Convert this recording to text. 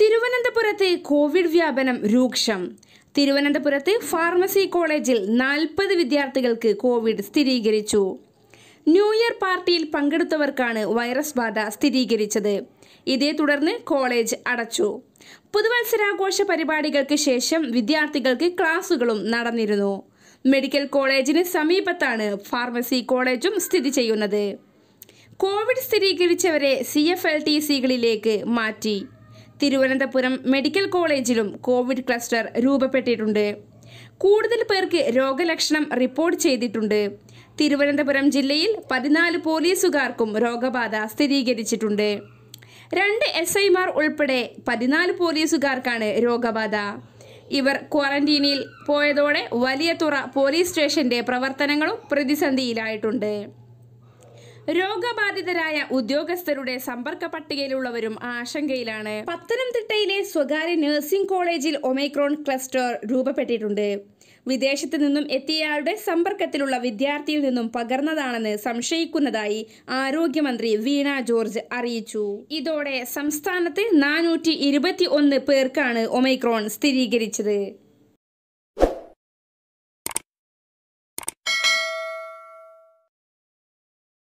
തിരുവനന്തപുരത്തെ കോവിഡ് വ്യാപനം രൂക്ഷം തിരുവനന്തപുരത്തെ ഫാർമസി കോളേജിൽ നാൽപ്പത് വിദ്യാർത്ഥികൾക്ക് കോവിഡ് സ്ഥിരീകരിച്ചു ന്യൂ ഇയർ പാർട്ടിയിൽ പങ്കെടുത്തവർക്കാണ് വൈറസ് ബാധ സ്ഥിരീകരിച്ചത് ഇതേ തുടർന്ന് കോളേജ് അടച്ചു പുതുവത്സരാഘോഷ പരിപാടികൾക്ക് ശേഷം വിദ്യാർത്ഥികൾക്ക് ക്ലാസുകളും നടന്നിരുന്നു മെഡിക്കൽ കോളേജിന് സമീപത്താണ് ഫാർമസി കോളേജും സ്ഥിതി ചെയ്യുന്നത് കോവിഡ് സ്ഥിരീകരിച്ചവരെ സി എഫ് എൽ ടി സികളിലേക്ക് മാറ്റി തിരുവനന്തപുരം മെഡിക്കൽ കോളേജിലും കോവിഡ് ക്ലസ്റ്റർ രൂപപ്പെട്ടിട്ടുണ്ട് കൂടുതൽ പേർക്ക് രോഗലക്ഷണം റിപ്പോർട്ട് ചെയ്തിട്ടുണ്ട് തിരുവനന്തപുരം ജില്ലയിൽ പതിനാല് പോലീസുകാർക്കും രോഗബാധ സ്ഥിരീകരിച്ചിട്ടുണ്ട് രണ്ട് എസ് ഐമാർ ഉൾപ്പെടെ പതിനാല് പോലീസുകാർക്കാണ് രോഗബാധ ഇവർ ക്വാറന്റീനിൽ പോയതോടെ വലിയ തുറ പോലീസ് സ്റ്റേഷന്റെ പ്രവർത്തനങ്ങളും പ്രതിസന്ധിയിലായിട്ടുണ്ട് രോഗബാധിതരായ ഉദ്യോഗസ്ഥരുടെ സമ്പർക്ക പട്ടികയിലുള്ളവരും ആശങ്കയിലാണ് പത്തനംതിട്ടയിലെ സ്വകാര്യ നഴ്സിംഗ് കോളേജിൽ ഒമൈക്രോൺ ക്ലസ്റ്റർ രൂപപ്പെട്ടിട്ടുണ്ട് വിദേശത്ത് നിന്നും എത്തിയയാളുടെ സമ്പർക്കത്തിലുള്ള വിദ്യാർത്ഥിയിൽ നിന്നും പകർന്നതാണെന്ന് സംശയിക്കുന്നതായി ആരോഗ്യമന്ത്രി വീണ ജോർജ് അറിയിച്ചു ഇതോടെ സംസ്ഥാനത്ത് നാനൂറ്റി പേർക്കാണ് ഒമൈക്രോൺ സ്ഥിരീകരിച്ചത്